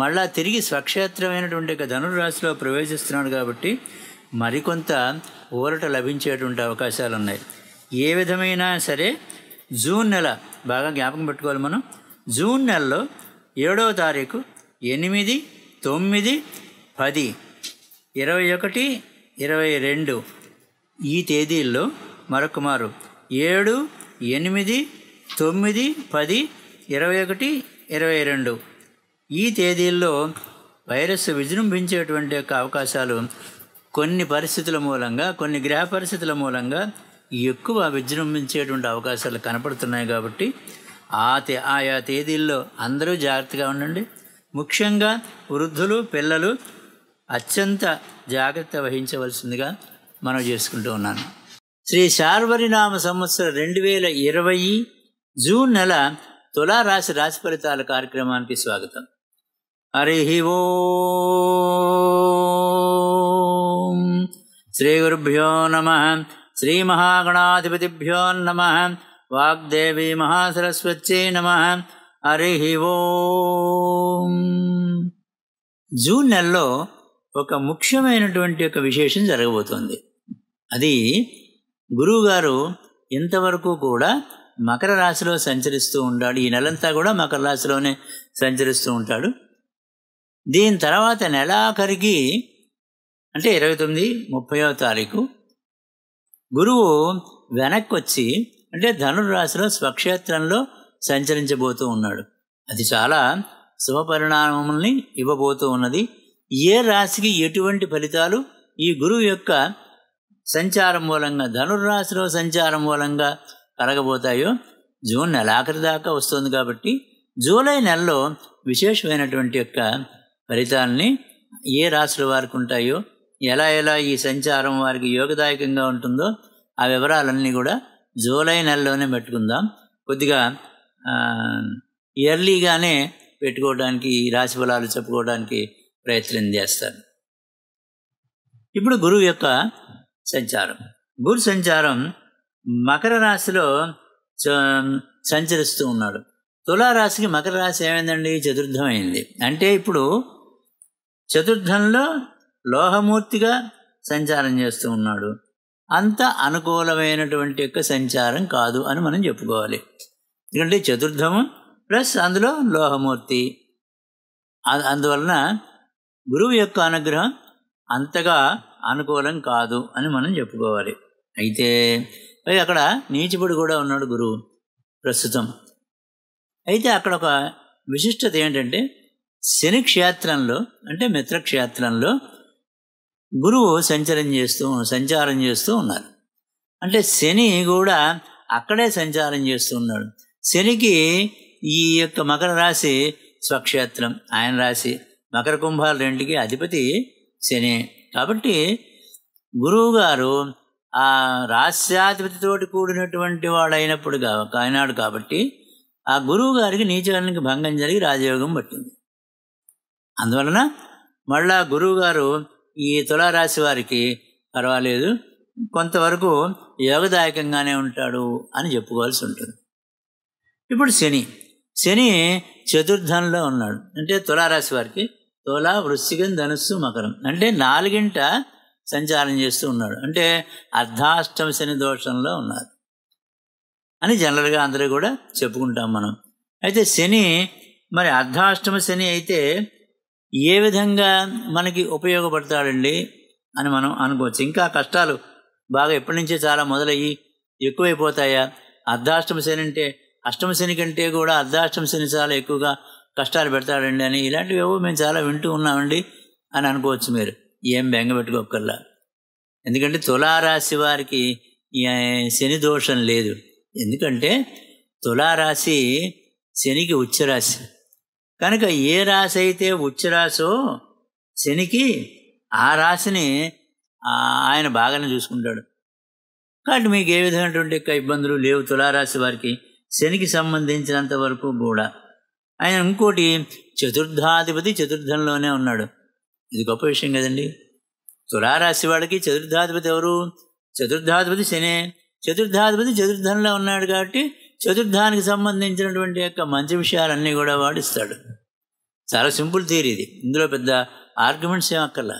మళ్ళా తిరిగి స్వక్షేత్రమైనటువంటి రాశిలో ప్రవేశిస్తున్నాడు కాబట్టి మరికొంత ఊరట లభించేటువంటి అవకాశాలు ఉన్నాయి ఏ విధమైనా సరే జూన్ నెల బాగా జ్ఞాపకం పెట్టుకోవాలి మనం జూన్ నెలలో ఏడవ తారీఖు ఎనిమిది తొమ్మిది పది ఇరవై ఒకటి ఇరవై రెండు ఈ తేదీల్లో మరొక మారు ఏడు ఎనిమిది తొమ్మిది పది ఇరవై ఒకటి ఇరవై రెండు ఈ తేదీల్లో వైరస్ విజృంభించేటువంటి యొక్క అవకాశాలు కొన్ని పరిస్థితుల మూలంగా కొన్ని గ్రహ పరిస్థితుల మూలంగా ఎక్కువ విజృంభించేటువంటి అవకాశాలు కనపడుతున్నాయి కాబట్టి ఆ తే ఆయా తేదీల్లో అందరూ జాగ్రత్తగా ఉండండి ముఖ్యంగా వృద్ధులు పిల్లలు అత్యంత జాగ్రత్త వహించవలసిందిగా మనం చేసుకుంటూ ఉన్నాను శ్రీ శార్వరినామ సంవత్సరం రెండు వేల ఇరవై జూన్ నెల తులారాశి రాశి ఫలితాల కార్యక్రమానికి స్వాగతం హరి శ్రీగురుభ్యో శ్రీ గురుభ్యో నమ శ్రీ నమ వాగ్దేవి మహాసరస్వత్యై నమ హరి జూన్ నెలలో ఒక ముఖ్యమైనటువంటి ఒక విశేషం జరగబోతోంది అది గురువుగారు ఇంతవరకు కూడా మకర రాశిలో సంచరిస్తూ ఉంటాడు ఈ నెలంతా కూడా మకర రాశిలోనే సంచరిస్తూ ఉంటాడు దీని తర్వాత నెలాఖరికి అంటే ఇరవై తొమ్మిది ముప్పయో తారీఖు గురువు వెనక్కి వచ్చి అంటే ధనుర్రాశిలో స్వక్షేత్రంలో సంచరించబోతూ ఉన్నాడు అది చాలా శుభ పరిణామముల్ని ఇవ్వబోతూ ఉన్నది ఏ రాశికి ఎటువంటి ఫలితాలు ఈ గురువు యొక్క సంచారం మూలంగా ధనుర్రాశిలో సంచారం మూలంగా కలగబోతాయో జూన్ నెలాఖరి దాకా వస్తుంది కాబట్టి జూలై నెలలో విశేషమైనటువంటి యొక్క ఫలితాలని ఏ రాశుల వారికి ఉంటాయో ఎలా ఎలా ఈ సంచారం వారికి యోగదాయకంగా ఉంటుందో ఆ వివరాలన్నీ కూడా జూలై నెలలోనే పెట్టుకుందాం కొద్దిగా ఇయర్లీగానే పెట్టుకోవడానికి రాశి ఫలాలు చెప్పుకోవడానికి ప్రయత్నం చేస్తారు ఇప్పుడు గురువు యొక్క సంచారం గురు సంచారం మకర రాశిలో సంచరిస్తూ ఉన్నాడు తులారాశికి మకర రాశి ఏమైందండి చతుర్థమైంది అంటే ఇప్పుడు చతుర్థంలో లోహమూర్తిగా సంచారం చేస్తూ ఉన్నాడు అంత అనుకూలమైనటువంటి యొక్క సంచారం కాదు అని మనం చెప్పుకోవాలి ఎందుకంటే చతుర్థము ప్లస్ అందులో లోహమూర్తి అందువలన గురువు యొక్క అనుగ్రహం అంతగా అనుకూలం కాదు అని మనం చెప్పుకోవాలి అయితే అక్కడ నీచిపుడు కూడా ఉన్నాడు గురువు ప్రస్తుతం అయితే అక్కడ ఒక విశిష్టత ఏంటంటే శని క్షేత్రంలో అంటే మిత్రక్షేత్రంలో గురువు సంచరం చేస్తూ సంచారం చేస్తూ ఉన్నారు అంటే శని కూడా అక్కడే సంచారం చేస్తూ ఉన్నాడు శనికి ఈ యొక్క మకర రాశి స్వక్షేత్రం ఆయన రాశి మకర కుంభాలు రెండుకి అధిపతి శని కాబట్టి గురువు గారు ఆ రాశ్యాధిపతితోటి కూడినటువంటి వాడైనప్పుడు కానాడు కాబట్టి ఆ గురువు గారికి నీచవానికి భంగం జరిగి రాజయోగం పట్టింది అందువలన మళ్ళా గురువుగారు ఈ తులారాశి వారికి పర్వాలేదు కొంతవరకు యోగదాయకంగానే ఉంటాడు అని చెప్పుకోవాల్సి ఉంటుంది ఇప్పుడు శని శని చతుర్థంలో ఉన్నాడు అంటే తులారాశి వారికి తుల వృశ్చికం ధనుస్సు మకరం అంటే నాలుగింట సంచారం చేస్తూ ఉన్నాడు అంటే అర్ధాష్టమ శని దోషంలో ఉన్నారు అని జనరల్గా అందరూ కూడా చెప్పుకుంటాం మనం అయితే శని మరి అర్ధాష్టమ శని అయితే ఏ విధంగా మనకి ఉపయోగపడతాడండి అని మనం అనుకోవచ్చు ఇంకా కష్టాలు బాగా ఎప్పటి నుంచే చాలా మొదలయ్యి ఎక్కువైపోతాయా అర్ధాష్టమ శని అంటే అష్టమ శని కంటే కూడా అర్ధాష్టమ శని చాలా ఎక్కువగా కష్టాలు పెడతాడండి అని ఇలాంటివి ఏవో మేము చాలా వింటూ ఉన్నామండి అని అనుకోవచ్చు మీరు ఏం బెంగ పెట్టుకోకల్లా ఎందుకంటే తులారాశి వారికి శని దోషం లేదు ఎందుకంటే తులారాశి శనికి ఉచ్చరాశి కనుక ఏ రాశి అయితే ఉచ్చరాశో శనికి ఆ రాశిని ఆయన బాగానే చూసుకుంటాడు కాబట్టి మీకు ఏ విధమైనటువంటి ఇబ్బందులు లేవు తులారాశి వారికి శనికి సంబంధించినంత వరకు కూడా ఆయన ఇంకోటి చతుర్థాధిపతి చతుర్థంలోనే ఉన్నాడు ఇది గొప్ప విషయం కదండి తులారాశి వాడికి చతుర్థాధిపతి ఎవరు చతుర్థాధిపతి శనే చతుర్థాధిపతి చతుర్థంలో ఉన్నాడు కాబట్టి చతుర్థానికి సంబంధించినటువంటి యొక్క మంచి విషయాలన్నీ కూడా వాడిస్తాడు చాలా సింపుల్ థియరీ ఇది ఇందులో పెద్ద ఆర్గ్యుమెంట్స్ ఏం అక్కర్లా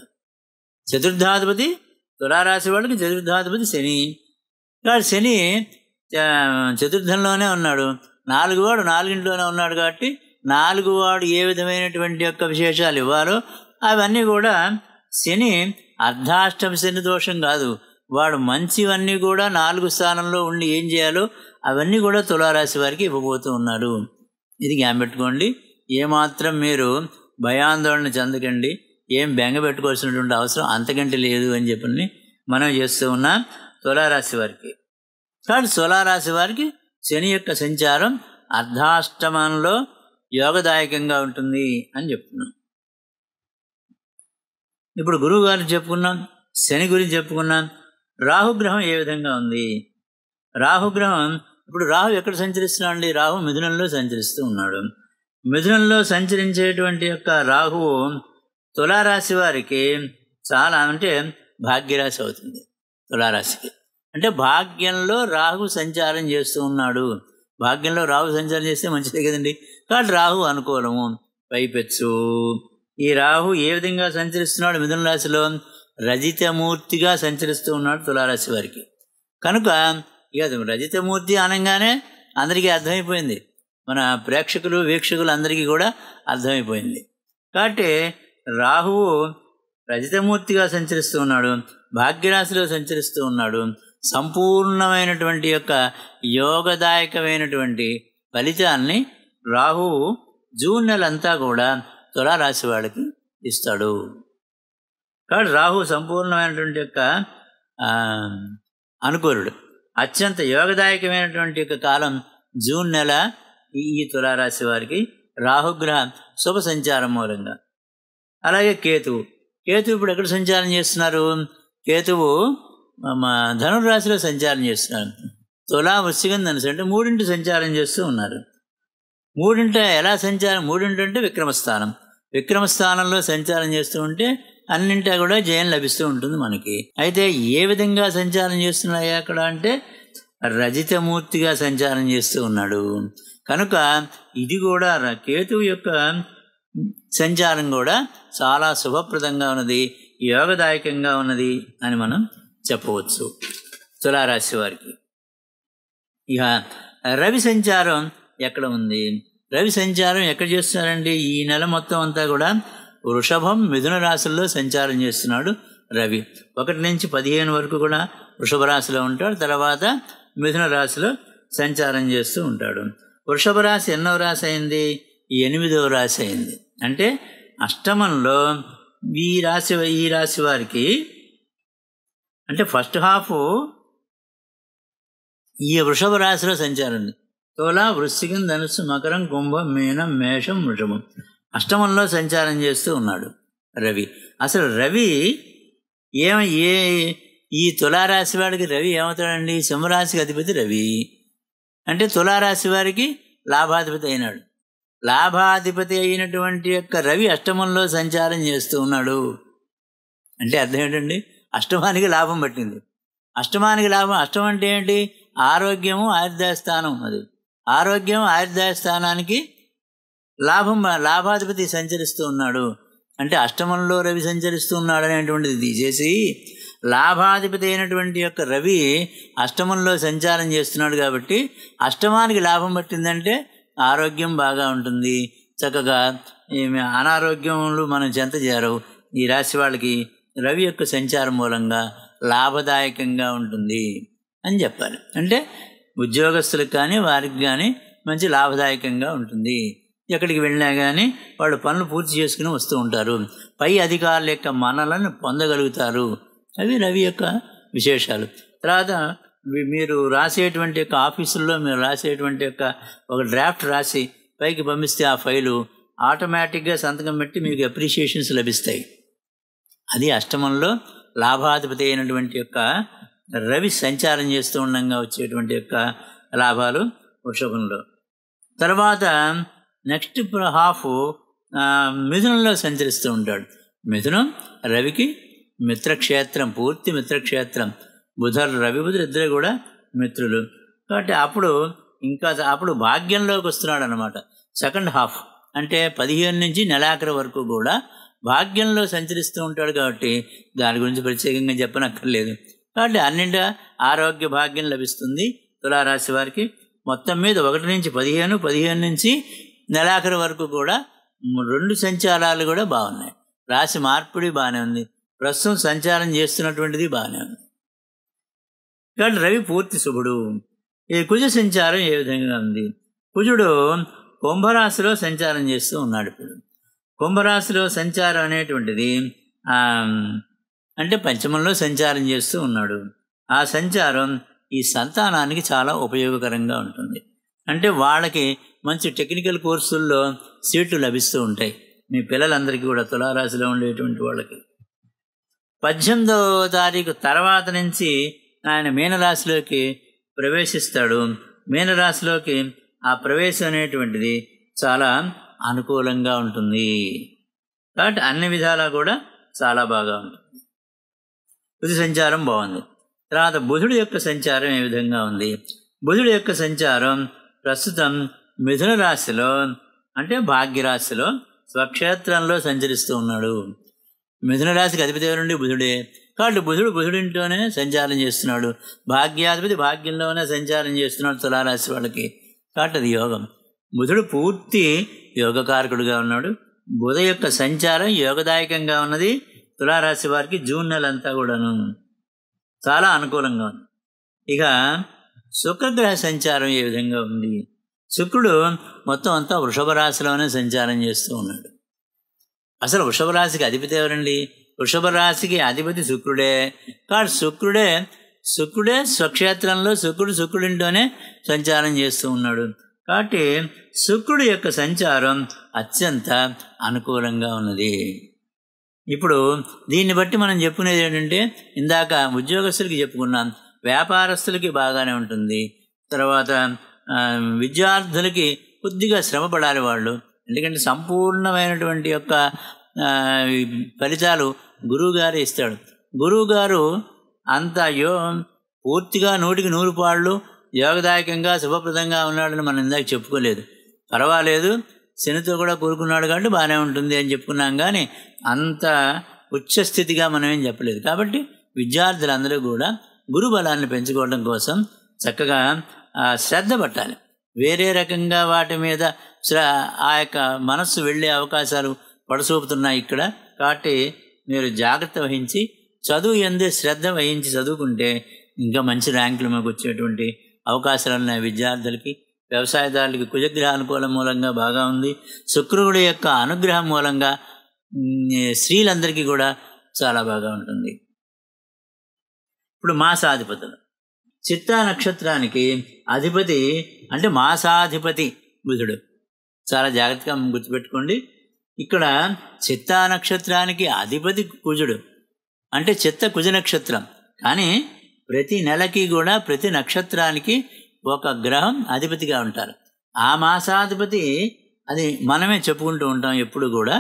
చతుర్థాధిపతి తులారాశి వాళ్ళకి చతుర్థాధిపతి శని కాదు శని చతుర్థంలోనే ఉన్నాడు నాలుగువాడు నాలుగింట్లోనే ఉన్నాడు కాబట్టి నాలుగు వాడు ఏ విధమైనటువంటి యొక్క విశేషాలు ఇవ్వాలో అవన్నీ కూడా శని అర్ధాష్టమ శని దోషం కాదు వాడు మంచివన్నీ కూడా నాలుగు స్థానంలో ఉండి ఏం చేయాలో అవన్నీ కూడా తులారాశి వారికి ఇవ్వబోతూ ఉన్నారు ఇది జ్ఞాపెట్టుకోండి ఏమాత్రం మీరు భయాందోళన చెందకండి ఏం బెంగ పెట్టుకోవాల్సినటువంటి అవసరం అంతకంటే లేదు అని చెప్పని మనం చేస్తూ ఉన్న తులారాశి వారికి కానీ తులారాశి వారికి శని యొక్క సంచారం అర్ధాష్టమంలో యోగదాయకంగా ఉంటుంది అని చెప్తున్నాం ఇప్పుడు గురువు గారిని చెప్పుకున్నాం శని గురించి చెప్పుకున్నాం రాహుగ్రహం ఏ విధంగా ఉంది రాహుగ్రహం ఇప్పుడు రాహు ఎక్కడ సంచరిస్తున్నాడు రాహు మిథునంలో సంచరిస్తూ ఉన్నాడు మిథునంలో సంచరించేటువంటి యొక్క రాహువు తులారాశి వారికి చాలా అంటే భాగ్యరాశి అవుతుంది తులారాశికి అంటే భాగ్యంలో రాహు సంచారం చేస్తూ ఉన్నాడు భాగ్యంలో రాహు సంచారం చేస్తే మంచిదే కదండి కాబట్టి రాహు అనుకూలము పైపెచ్చు ఈ రాహు ఏ విధంగా సంచరిస్తున్నాడు మిథున రాశిలో రజితమూర్తిగా సంచరిస్తూ ఉన్నాడు తులారాశి వారికి కనుక ఇక రజితమూర్తి అనగానే అందరికీ అర్థమైపోయింది మన ప్రేక్షకులు వీక్షకులు అందరికీ కూడా అర్థమైపోయింది కాబట్టి రాహువు రజితమూర్తిగా సంచరిస్తూ ఉన్నాడు భాగ్యరాశిలో సంచరిస్తూ ఉన్నాడు సంపూర్ణమైనటువంటి యొక్క యోగదాయకమైనటువంటి ఫలితాన్ని రాహువు జూన్ నెల అంతా కూడా తులారాశి వాళ్ళకి ఇస్తాడు కాబట్టి రాహు సంపూర్ణమైనటువంటి యొక్క అనుకూలుడు అత్యంత యోగదాయకమైనటువంటి యొక్క కాలం జూన్ నెల ఈ తులారాశి వారికి రాహుగ్రహ శుభ సంచారం మూలంగా అలాగే కేతువు కేతువు ఇప్పుడు ఎక్కడ సంచారం చేస్తున్నారు కేతువు మా ధనురాశిలో సంచారం చేస్తున్నారు తులా వృశ్చికం ధనుసు అంటే మూడింటి సంచారం చేస్తూ ఉన్నారు మూడింట ఎలా సంచారం మూడింటి అంటే విక్రమస్థానం విక్రమస్థానంలో సంచారం చేస్తూ ఉంటే అన్నింటా కూడా జయం లభిస్తూ ఉంటుంది మనకి అయితే ఏ విధంగా సంచారం చేస్తున్నాయా అక్కడ అంటే రజితమూర్తిగా సంచారం చేస్తూ ఉన్నాడు కనుక ఇది కూడా కేతువు యొక్క సంచారం కూడా చాలా శుభప్రదంగా ఉన్నది యోగదాయకంగా ఉన్నది అని మనం చెప్పవచ్చు తులారాశి వారికి ఇక రవి సంచారం ఎక్కడ ఉంది రవి సంచారం ఎక్కడ చేస్తున్నారండి ఈ నెల మొత్తం అంతా కూడా వృషభం మిథున రాశుల్లో సంచారం చేస్తున్నాడు రవి ఒకటి నుంచి పదిహేను వరకు కూడా వృషభ రాశిలో ఉంటాడు తర్వాత మిథున రాశిలో సంచారం చేస్తూ ఉంటాడు వృషభ రాశి ఎన్నో రాశి అయింది ఎనిమిదవ రాశి అయింది అంటే అష్టమంలో ఈ రాశి ఈ రాశి వారికి అంటే ఫస్ట్ హాఫ్ ఈ వృషభ రాశిలో సంచారం ఉంది తోలా వృశ్చికం ధనుస్సు మకరం కుంభం మీనం మేషం వృషభం అష్టమంలో సంచారం చేస్తూ ఉన్నాడు రవి అసలు రవి ఏమ ఏ ఈ తులారాశి వాడికి రవి ఏమవుతాడండి సింహరాశికి అధిపతి రవి అంటే తులారాశి వారికి లాభాధిపతి అయినాడు లాభాధిపతి అయినటువంటి యొక్క రవి అష్టమంలో సంచారం చేస్తూ ఉన్నాడు అంటే అర్థం ఏంటండి అష్టమానికి లాభం పట్టింది అష్టమానికి లాభం అష్టం అంటే ఏంటి ఆరోగ్యము ఆయుర్దాయ స్థానం అది ఆరోగ్యం ఆయుర్దాయ స్థానానికి లాభం లాభాధిపతి సంచరిస్తూ ఉన్నాడు అంటే అష్టమంలో రవి సంచరిస్తూ ఉన్నాడు అనేటువంటిది తీసేసి లాభాధిపతి అయినటువంటి యొక్క రవి అష్టమంలో సంచారం చేస్తున్నాడు కాబట్టి అష్టమానికి లాభం పట్టిందంటే ఆరోగ్యం బాగా ఉంటుంది చక్కగా అనారోగ్యములు మనం చెంత చేరవు ఈ రాశి వాళ్ళకి రవి యొక్క సంచారం మూలంగా లాభదాయకంగా ఉంటుంది అని చెప్పాలి అంటే ఉద్యోగస్తులకు కానీ వారికి కానీ మంచి లాభదాయకంగా ఉంటుంది ఎక్కడికి వెళ్ళినా కానీ వాళ్ళు పనులు పూర్తి చేసుకుని వస్తూ ఉంటారు పై అధికారుల యొక్క మనలను పొందగలుగుతారు అవి రవి యొక్క విశేషాలు తర్వాత మీరు రాసేటువంటి యొక్క ఆఫీసుల్లో మీరు రాసేటువంటి యొక్క ఒక డ్రాఫ్ట్ రాసి పైకి పంపిస్తే ఆ ఫైలు ఆటోమేటిక్గా సంతకం పెట్టి మీకు అప్రిషియేషన్స్ లభిస్తాయి అది అష్టమంలో లాభాధిపతి అయినటువంటి యొక్క రవి సంచారం చేస్తూ ఉండగా వచ్చేటువంటి యొక్క లాభాలు వృషభంలో తర్వాత నెక్స్ట్ హాఫ్ మిథునంలో సంచరిస్తూ ఉంటాడు మిథునం రవికి మిత్రక్షేత్రం పూర్తి మిత్రక్షేత్రం బుధ రవి బుధులు ఇద్దరు కూడా మిత్రులు కాబట్టి అప్పుడు ఇంకా అప్పుడు భాగ్యంలోకి వస్తున్నాడు అనమాట సెకండ్ హాఫ్ అంటే పదిహేను నుంచి నెలాఖరి వరకు కూడా భాగ్యంలో సంచరిస్తూ ఉంటాడు కాబట్టి దాని గురించి ప్రత్యేకంగా చెప్పనక్కర్లేదు కాబట్టి అన్నింటి ఆరోగ్య భాగ్యం లభిస్తుంది తులారాశి వారికి మొత్తం మీద ఒకటి నుంచి పదిహేను పదిహేను నుంచి నెలాఖరు వరకు కూడా రెండు సంచారాలు కూడా బాగున్నాయి రాశి మార్పిడి బాగానే ఉంది ప్రస్తుతం సంచారం చేస్తున్నటువంటిది బాగానే ఉంది కాబట్టి రవి పూర్తి శుభుడు ఈ కుజ సంచారం ఏ విధంగా ఉంది కుజుడు కుంభరాశిలో సంచారం చేస్తూ ఉన్నాడు ఇప్పుడు కుంభరాశిలో సంచారం అనేటువంటిది అంటే పంచమంలో సంచారం చేస్తూ ఉన్నాడు ఆ సంచారం ఈ సంతానానికి చాలా ఉపయోగకరంగా ఉంటుంది అంటే వాళ్ళకి మంచి టెక్నికల్ కోర్సుల్లో సీట్లు లభిస్తూ ఉంటాయి మీ పిల్లలందరికీ కూడా తులారాశిలో ఉండేటువంటి వాళ్ళకి పద్దెనిమిదవ తారీఖు తర్వాత నుంచి ఆయన మీనరాశిలోకి ప్రవేశిస్తాడు మీనరాశిలోకి ఆ ప్రవేశం అనేటువంటిది చాలా అనుకూలంగా ఉంటుంది కాబట్టి అన్ని విధాలా కూడా చాలా బాగా ఉంటుంది బుధి సంచారం బాగుంది తర్వాత బుధుడి యొక్క సంచారం ఏ విధంగా ఉంది బుధుడి యొక్క సంచారం ప్రస్తుతం మిథున రాశిలో అంటే భాగ్యరాశిలో స్వక్షేత్రంలో సంచరిస్తూ ఉన్నాడు మిథున రాశికి అధిపతి ఎవరండి బుధుడే కాబట్టి బుధుడు బుధుడింటోనే సంచారం చేస్తున్నాడు భాగ్యాధిపతి భాగ్యంలోనే సంచారం చేస్తున్నాడు తులారాశి వాళ్ళకి కాబట్టి అది యోగం బుధుడు పూర్తి యోగకారకుడుగా ఉన్నాడు బుధ యొక్క సంచారం యోగదాయకంగా ఉన్నది తులారాశి వారికి జూన్ నెల అంతా కూడాను చాలా అనుకూలంగా ఉంది ఇక శుక్రగ్రహ సంచారం ఏ విధంగా ఉంది శుక్రుడు మొత్తం అంతా వృషభ రాశిలోనే సంచారం చేస్తూ ఉన్నాడు అసలు వృషభ రాశికి అధిపతి ఎవరండి వృషభ రాశికి అధిపతి శుక్రుడే కాదు శుక్రుడే శుక్రుడే స్వక్షేత్రంలో శుక్రుడు శుక్రుడింటోనే సంచారం చేస్తూ ఉన్నాడు కాబట్టి శుక్రుడు యొక్క సంచారం అత్యంత అనుకూలంగా ఉన్నది ఇప్పుడు దీన్ని బట్టి మనం చెప్పుకునేది ఏంటంటే ఇందాక ఉద్యోగస్తులకి చెప్పుకున్నాం వ్యాపారస్తులకి బాగానే ఉంటుంది తర్వాత విద్యార్థులకి కొద్దిగా శ్రమ పడాలి వాళ్ళు ఎందుకంటే సంపూర్ణమైనటువంటి యొక్క ఫలితాలు గురువుగారు ఇస్తాడు గురువుగారు అంత యో పూర్తిగా నూటికి నూరు పాళ్ళు యోగదాయకంగా శుభప్రదంగా ఉన్నాడని మనం ఇందాక చెప్పుకోలేదు పర్వాలేదు శనితో కూడా కూరుకున్నాడు కాబట్టి బాగానే ఉంటుంది అని చెప్పుకున్నాం కానీ అంత ఉచ్చస్థితిగా మనం ఏం చెప్పలేదు కాబట్టి విద్యార్థులందరూ కూడా గురు బలాన్ని పెంచుకోవడం కోసం చక్కగా శ్రద్ధ పట్టాలి వేరే రకంగా వాటి మీద ఆ యొక్క మనస్సు వెళ్ళే అవకాశాలు పడసూపుతున్నాయి ఇక్కడ కాబట్టి మీరు జాగ్రత్త వహించి చదువు ఎందే శ్రద్ధ వహించి చదువుకుంటే ఇంకా మంచి ర్యాంకుల మీకు వచ్చేటువంటి అవకాశాలు ఉన్నాయి విద్యార్థులకి వ్యవసాయదారులకి కుజగ్రహ అనుకూలం మూలంగా బాగా ఉంది శుక్రుడి యొక్క అనుగ్రహం మూలంగా స్త్రీలందరికీ కూడా చాలా బాగా ఉంటుంది ఇప్పుడు మాసాధిపతులు చిత్తా నక్షత్రానికి అధిపతి అంటే మాసాధిపతి బుధుడు చాలా జాగ్రత్తగా గుర్తుపెట్టుకోండి ఇక్కడ చిత్తా నక్షత్రానికి అధిపతి కుజుడు అంటే చిత్త కుజ నక్షత్రం కానీ ప్రతి నెలకి కూడా ప్రతి నక్షత్రానికి ఒక గ్రహం అధిపతిగా ఉంటారు ఆ మాసాధిపతి అది మనమే చెప్పుకుంటూ ఉంటాం ఎప్పుడు కూడా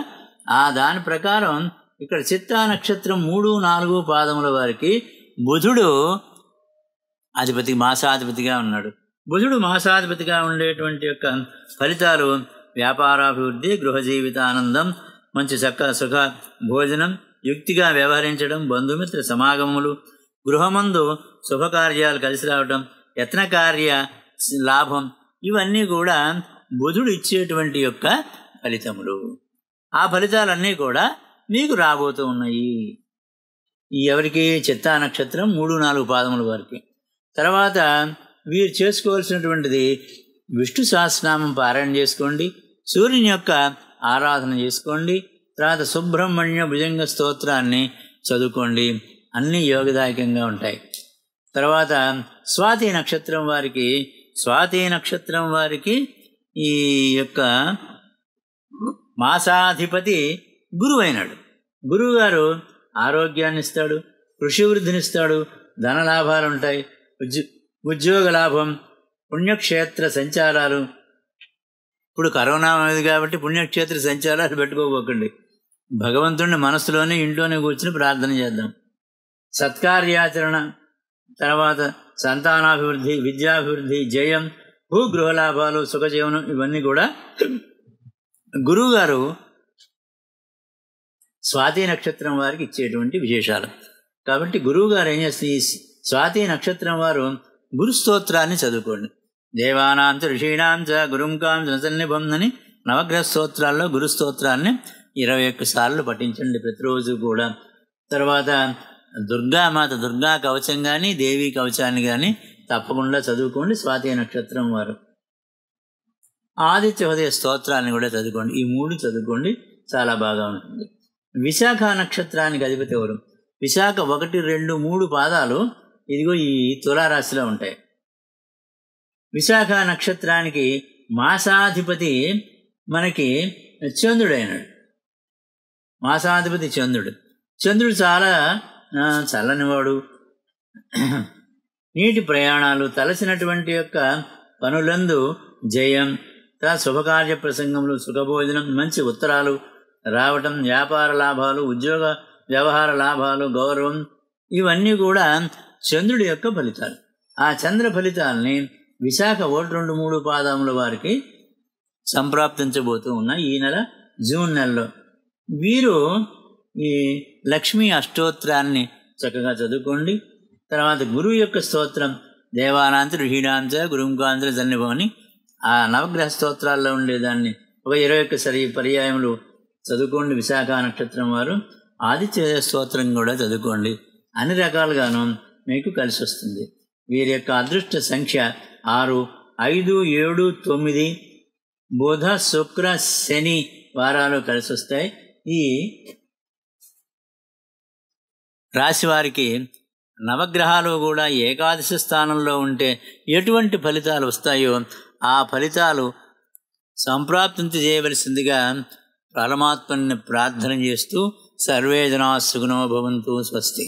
ఆ దాని ప్రకారం ఇక్కడ చిత్తా నక్షత్రం మూడు నాలుగు పాదముల వారికి బుధుడు అధిపతి మాసాధిపతిగా ఉన్నాడు బుధుడు మాసాధిపతిగా ఉండేటువంటి యొక్క ఫలితాలు వ్యాపారాభివృద్ధి గృహ జీవిత ఆనందం మంచి చక్క సుఖ భోజనం యుక్తిగా వ్యవహరించడం బంధుమిత్ర సమాగములు గృహమందు శుభకార్యాలు కలిసి రావడం యత్నకార్య లాభం ఇవన్నీ కూడా బుధుడు ఇచ్చేటువంటి యొక్క ఫలితములు ఆ ఫలితాలన్నీ కూడా మీకు రాబోతూ ఉన్నాయి ఎవరికి చిత్తా నక్షత్రం మూడు నాలుగు పాదముల వారికి తర్వాత వీరు చేసుకోవాల్సినటువంటిది విష్ణు సహస్రనామం పారాయణ చేసుకోండి సూర్యుని యొక్క ఆరాధన చేసుకోండి తర్వాత సుబ్రహ్మణ్య భుజంగ స్తోత్రాన్ని చదువుకోండి అన్నీ యోగదాయకంగా ఉంటాయి తర్వాత స్వాతి నక్షత్రం వారికి స్వాతి నక్షత్రం వారికి ఈ యొక్క మాసాధిపతి గురువు అయినాడు గురువుగారు ఆరోగ్యాన్ని ఇస్తాడు కృషి వృద్ధినిస్తాడు లాభాలు ఉంటాయి ఉద్యోగ లాభం పుణ్యక్షేత్ర సంచారాలు ఇప్పుడు కరోనా అనేది కాబట్టి పుణ్యక్షేత్ర సంచారాలు పెట్టుకోబోకండి భగవంతుడిని మనసులోనే ఇంట్లోనే కూర్చుని ప్రార్థన చేద్దాం సత్కార్యాచరణ తర్వాత సంతానాభివృద్ధి విద్యాభివృద్ధి జయం భూగృహ లాభాలు సుఖజీవనం ఇవన్నీ కూడా గురువుగారు స్వాతి నక్షత్రం వారికి ఇచ్చేటువంటి విశేషాలు కాబట్టి గురువుగారు ఏం చేస్తే స్వాతి నక్షత్రం వారు గురుస్తోత్రాన్ని చదువుకోండి దేవానాంత ఋషీణాంత గురుంకాం జనసన్నిభంని నవగ్రహ స్తోత్రాల్లో గురుస్తోత్రాన్ని ఇరవై ఒక్క సార్లు పఠించండి ప్రతిరోజు కూడా తర్వాత దుర్గామాత దుర్గా కవచం కానీ దేవి కవచాన్ని కానీ తప్పకుండా చదువుకోండి స్వాతి నక్షత్రం వారు ఆదిత్య హృదయ స్తోత్రాన్ని కూడా చదువుకోండి ఈ మూడు చదువుకోండి చాలా బాగా ఉంటుంది విశాఖ నక్షత్రానికి అధిపతి ఎవరు విశాఖ ఒకటి రెండు మూడు పాదాలు ఇదిగో ఈ తులారాశిలో ఉంటాయి విశాఖ నక్షత్రానికి మాసాధిపతి మనకి చంద్రుడైన మాసాధిపతి చంద్రుడు చంద్రుడు చాలా చల్లనివాడు నీటి ప్రయాణాలు తలసినటువంటి యొక్క పనులందు జయం తా శుభకార్య ప్రసంగంలో సుఖభోజనం మంచి ఉత్తరాలు రావటం వ్యాపార లాభాలు ఉద్యోగ వ్యవహార లాభాలు గౌరవం ఇవన్నీ కూడా చంద్రుడి యొక్క ఫలితాలు ఆ చంద్ర ఫలితాలని విశాఖ ఒకటి రెండు మూడు పాదముల వారికి సంప్రాప్తించబోతూ ఉన్న ఈ నెల జూన్ నెలలో వీరు ఈ లక్ష్మీ అష్టోత్రాన్ని చక్కగా చదువుకోండి తర్వాత గురువు యొక్క స్తోత్రం దేవానాంతుడు హీడాంత గురుంకాంతర జన్మభవని ఆ నవగ్రహ స్తోత్రాల్లో ఉండేదాన్ని ఒక ఇరవై ఒక్క సరి పర్యాయములు చదువుకోండి విశాఖ నక్షత్రం వారు ఆదిత్య స్తోత్రం కూడా చదువుకోండి అన్ని రకాలుగాను మీకు కలిసి వస్తుంది వీరి యొక్క అదృష్ట సంఖ్య ఆరు ఐదు ఏడు తొమ్మిది బుధ శుక్ర శని వారాలు కలిసి వస్తాయి ఈ రాశి వారికి నవగ్రహాలు కూడా ఏకాదశి స్థానంలో ఉంటే ఎటువంటి ఫలితాలు వస్తాయో ఆ ఫలితాలు సంప్రాప్తించి చేయవలసిందిగా పరమాత్మని ప్రార్థన చేస్తూ సర్వేదనా జనా సుగుణో భవంతు స్వస్తి